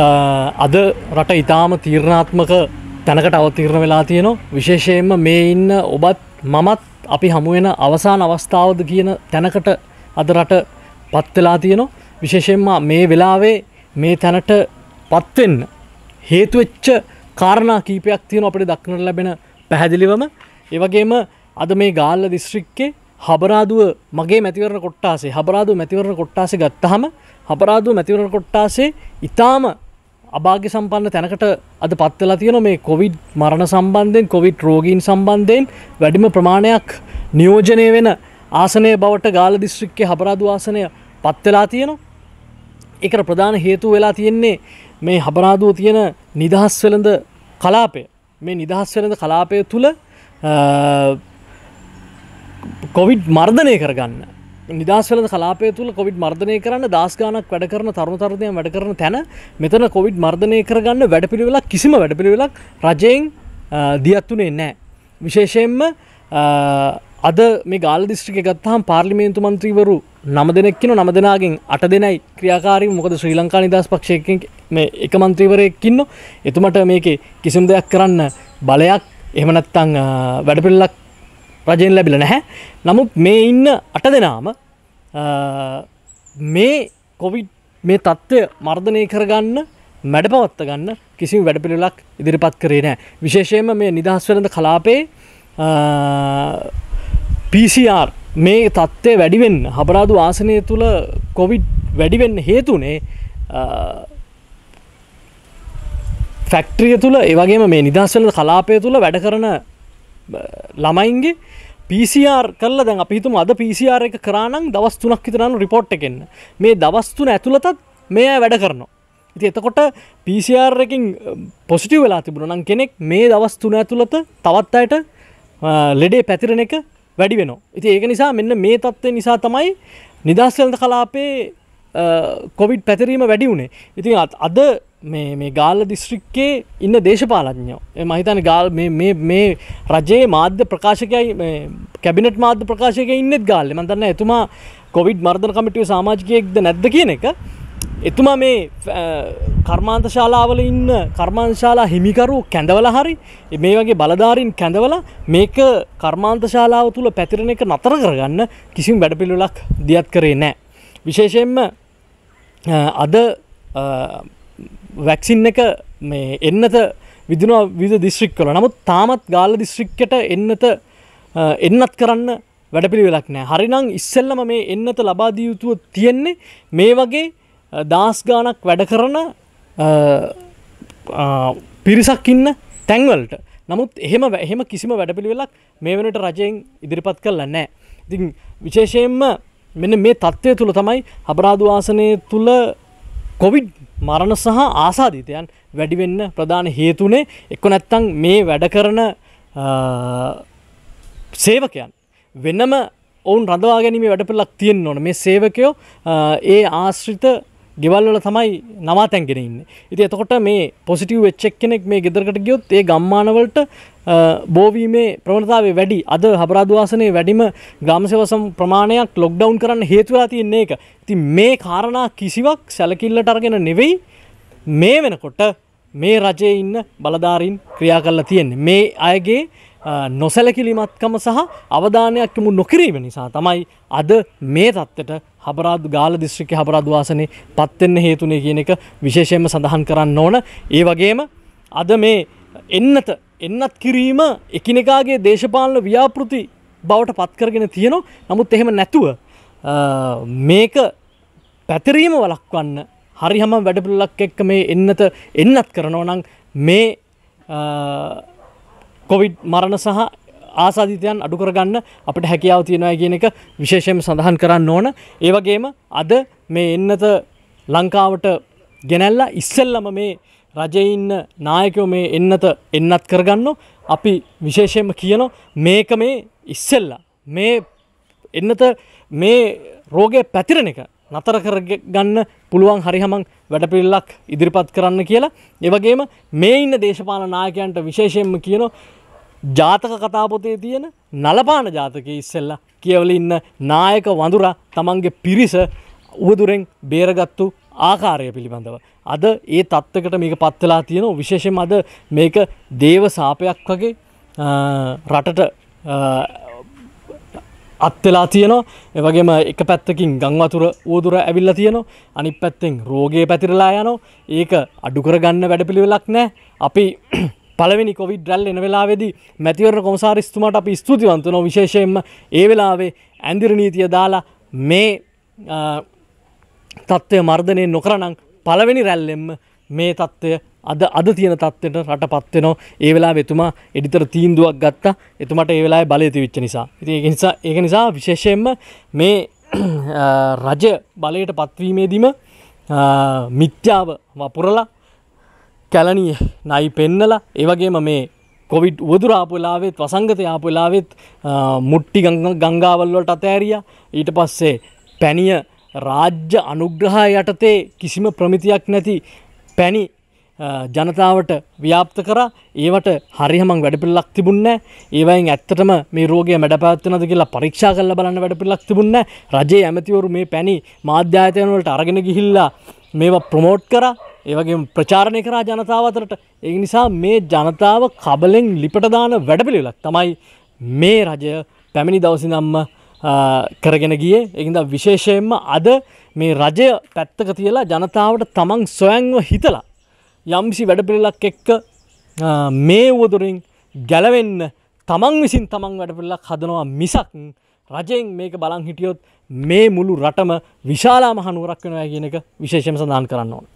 අද රට ඉතාම තීරණාත්මක තැනකට අවතීරණ වෙලා තියෙනවා විශේෂයෙන්ම මේ ඉන්න ඔබත් මමත් අපි හමුවෙන අවසාන අවස්ථාවද කියන තැනකට අද රට පත්වෙලා තියෙනවා විශේෂයෙන්ම මේ වෙලාවේ මේ තැනට පත්වෙන්න හේතුවෙච්ච කාරණා කීපයක් තියෙන අපට දක්නට ලැබෙන පැහැදිලිවම ඒවගේම අද මේ ගාල්ල දිස්ශ්‍රික්කේ හබරාදුව මගේ මැතිවරණ කොට්ටාසේ හබරාදු මැතිවරණ කොට්ටාසේ ගත්තහම හබරාදු මැතිවරණ කොට්ටාසේ ඉතාම අභාග්‍ය සම්පන්න තැනකට අද පත්වෙලා තියෙන මේ කොවිඩ් මරණ සම්බන්ධයෙන් කොවිඩ් රෝගීන් සම්බන්ධයෙන් වැඩිම ප්‍රමාණයක් නියෝජනය වෙන ආසනය බවට ගාල දිස්ත්‍රික්කේ හබරාදු ආසනය පත්වෙලා තියෙනවා එකට ප්‍රධාන හේතු වෙලා තියෙන්නේ මේ හබරාදුව තියෙන නිදහස් වෙළඳ කලාපය මේ නිදහස් වෙළඳ කලාපය තුළ කොවිඩ් මර්ධනය කරගන්න නිදස්වල කලාපය තුළ කොවිඩ් මර්ධනය කරන්න දස්ගානක් වැඩ කරන තරුණතරණය වැඩ කරන තැන මෙතන කොවිඩ් මර්ධනය කරගන්න වැඩපිළිවෙලක් කිසිම වැඩපිළිවෙලක් රජයෙන් දියත්තුනේ නෑ. විශේෂයෙන්ම අද මේ ගාල දිස්ට්‍රික ගත්හම් පාර්ලිමේන්තු මන්ත්‍රීවරු නම දෙනෙක්කින නම දෙනාගෙන් අට දෙනයි ක්‍රියාකාරී මොකද ශ්‍රී ලංකා නිදස් පක්ෂයක මේ එක මන්ත්‍රීවරයක්කින්න එතුමට මේකේ කිසිම් දෙයක් කරන්න බලයක් එහමනත්තං වැඩපිල්ලක් රජයෙන් ලැබිල නැහැ නමුත් මේ ඉන්න අට දෙනාම මේ කොවිඩ් මේ තත්ත්වය මර්ධනය කරගන්න මැඩ පවත්ත ගන්න කිසි වැඩපිළිලක් ඉදිරිපත් කරේ නෑ විශේෂයෙන්ම මේ නිදහස්වරඳ කලාපේ PCR මේ තත්ත්වය වැඩිවෙන් හබරාදු ආසනය තුළ කොවිඩ් වැඩිවෙන්න හේතුනේ ෆැක්ට්‍රිය තුළ ඒවගේම මේ නිදහස්වලඳ කලාපය තුළ වැඩ කරන ළමයින්ගේ පිසිR කරල දැන් අපිතුම අද පිසිR එක කරනම් දවස් තුනක් විතරන්න රිපෝට් එකෙන් මේ දවස්තුන ඇතුළතත් මේ වැඩ කරනවා ඉති එතකොට පිසිR එකින් පොසිටි වෙලා තිබුණ නම් කෙනෙක් මේ දවස් තුන ඇතුළත තවත් අයට ලෙඩේ පැතිරණ එක වැඩි වෙනවා ඉති ඒක නිසා මෙන්න මේ තත්ත්වය නිසා තමයි නිදස්සල්ද කලාපේ කොවිඩ් පැතිරීම වැඩි වුණේ ඉතින් අද මේ ගාල්ල දිස්ත්‍රික්කේ ඉන්න දේශපාලඥෝ මහිතන ගාල් මේ රජයේ මාධ්‍ය ප්‍රකාශකයි කැබිනට මාධ්‍ය ප්‍රකාශක ඉන්නෙත් ගාල්ල මතන්න එතුමා කොවිඩ් මර්ධන කමිටිය සාමාජිකයෙක්ද නැද්ද කියන එක එතුමා මේ කර්මාන්ත ශාලාවල ඉන්න කර්මාන්ශාලා හිමිකරු කැඳවල හරි මේ වගේ බලධාරින් කැඳවල මේක කර්මාන්ත ශාලාව තුළ පැතිරණ එක නතර කරගන්න කිසිම වැඩපිළුලක් දියත් කරේ නෑ. විශේෂයෙන්ම අද වැක්සින් එක මේ එන්නත විදිනවා විද දිස්ශ්‍රික් කළ නමුත් තාමත් ගාල දිස්ශ්‍රික්කට එන්නත එන්නත් කරන්න වැඩපිළි වෙලක් නෑ හරිනම් ඉස්සල්ලම මේ එන්නත ලබාදියයුතුව තියෙන්නේ මේ වගේ දස් ගානක් වැඩ කරන පිරිසක් ඉන්න තැන්වලට නමුත් එහෙම එහෙම කිසිම වැඩපිළිවෙලක් මේ වෙනට රජයෙන් ඉදිරිපත් කරලා නෑ ඉතින් විශේෂයෙන්ම මෙන්න මේ තත්ත්වය තුළ තමයි අපරාධවාසනය තුළ කොවිඩ් මරණ සහ ආසාධිතයන් වැඩිවෙන්න ප්‍රධාන හේතුනේ එක්ක නැත්තං මේ වැඩ කරන සේවකයන් වෙන්නම ඔවුන් රඳවා ගැනීම වැඩපලක් තියෙන් ඕන මේ සේවකයෝ ඒ ආශ්‍රිත ගෙවල්ල තමයි නවාතැන්ගෙන ඉන්න ඉති එතකොට මේ පොසිටව වෙච්චක් කෙනෙක් මේ ගෙදරකට ගියොත් ඒ ගම්මානවලට බෝවීමේ ප්‍රවණතාව වැඩි අද හබරාදවාසනය වැඩිම ගම්සවසම් ප්‍රමාණයක් ලොක්ඩවන් කරන්න හේතුවලා තියන්නේ එක ති මේ කාරණා කිසිවක් සැලකිල්ලට අරගෙන නෙවෙයි මේ වෙනකොට මේ රජය ඉන්න බලධාරීන් ක්‍රියා කරලා තියෙන්නේ මේ අයගේ නොසැලකිලිමත්කම සහ අවධානයක් යොමු නොකිරීම නිසා තමයි අද මේ තත්ත්වයට හබරාදු ගාල දිස්ත්‍රික්කයේ හබරාදු වාසනේ පත් වෙන්න හේතුනේ කියන එක විශේෂයෙන්ම සඳහන් කරන්න ඕන. ඒ වගේම අද මේ එන්නත එන්නත් කිරීම එකිනෙකාගේ දේශපාලන ව්‍යාපෘති බවට පත්කරගෙන තියෙනවා නමුත් එහෙම නැතුව මේක පැතිරීම වලක්වන්න හරි හම වැඩපිල්ලක් එක්ක මේ එන්නත එන්නත් කරනවා නම් මේ කොවිඩ් මරණ සහ ආසාධිතයන් අඩුකරගන්න අපට හැකියාව තියෙනවා කියන එක විශේෂයෙන් සඳහන් කරන්න ඕන ඒවගේම අද මේ එන්නත ලංකාවට ගෙනැල්ලා ඉස්සල්ලම මේ රජඉන්න නායකෝ මේ එන්නත එන්නත් කරගන්න අපි විශේෂයෙන්ම කියන මේක මේ ඉස්සෙල්ලා මේ එන්නත මේ රෝගය පැතිරණ එක නතර කරගන්න පුළුවන් හරිහමං වැඩපිල්ලක් ඉදිරිපත් කරන්න කියලා එවගේම මේ ඉන්න දේශපාල නායකයන්ට විශේෂයෙන්ම කියන ජාතක කතාපොතේ තියෙන නලපාන ජාතක ඉස්සෙල්ලා කියවල ඉන්න නායක වඳුර තමන්ගේ පිරිස උවදුරෙන් බේරගත්තු ආකාරය පිළිබඳව. අද ඒ තත්ත්වකට මේක පත්වෙලා තියෙනවා විශේෂම අද මේක දේව සාපයක් වගේ රටට අත්වෙලා තියෙනවා එවගේම එක පැත්තකින් ගංවතුර ඌදුර ඇවිල්ල තියෙනවා අනි පැත්තෙන් රෝගය පැතිරලා යනෝ ඒක අඩුකර ගන්න වැඩපිළිවෙලක් නෑ අපි පලවෙනි කොවි ඩ්‍රල් එන වෙලාවෙදි මැතිවර කොමසාරිස්තුමට අපි ස්තුතිවන්තන විශේෂයෙන්ම ඒ වෙලාවේ ඇන්දිරනීතිය දාලා මේ තත්ත්වය මර්ධනය නොකරනං පලවෙනි රැල්ලෙම්ම මේ තත්ත්වය අද අද තියෙන තත්ත්වයට රට පත්වෙනවා ඒ වෙලා වෙතුමා එඩිතර තීන්දුවක් ගත්තා එතුමට ඒ වෙලා බලයති විච්ච නිසා ඉති ඒ නිසා ඒක නිසා විශේෂයෙන්ම මේ රජ බලයට පත්වීමේදීම මිත්‍යාව වපුරලා කැලනී නයි පෙන්නලා ඒවගේම මේ කොවිඩ් වදුරාපුලාවෙත් වසංගත යාපුලාවෙත් මුට්ටි ගංගාවල්වලට අතෑරිය ඊට පස්සේ පැණිය රාජ්‍ය අනුග්‍රහ යටතේ කිසිම ප්‍රමිතියක් නැති පැණි ජනතාවට ව්‍යාප්ත කර ඒවට හරිහමං වැඩපිල්ලක් තිබුන්න ඒවයින් ඇත්තටම මේ රෝගය මැඩපත්වනද කියලා පරීක්ෂා කල්ල බලන්න වැඩපිල්ලක් තිබුන්න රජයේ ඇමතිවරු මේ පැණි මාධ්‍යාතයනවලට අරගෙන ගිහිල්ලා මේවා ප්‍රමෝට් කර ඒවගේ ප්‍රචාරණය කරා ජනතාවතරට ඒ නිසා මේ ජනතාව කබලෙන් ලිපටදාන වැඩපිළිලක් තමයි මේ රජය පැමිණි දවසිනම්ම කරගෙන ගිය එහිද විශේෂයෙන්ම අද මේ රජය පැත්තක තියලා ජනතාවට තමන් සොයන්ව හිතලා යම්සි වැඩපිළිලක් එක්ක මේ වුවතුරින් ගැලවෙන්න තමන් විසින් තමන් වැඩපිල්ලක් හදනවා මිසක් රජයෙන් මේක බලං හිටියොත් මේ මුළු රටම විශාලා මහනුවරක් වෙනවා කියන එක විශේෂම සඳහන් කරන්න ඕන.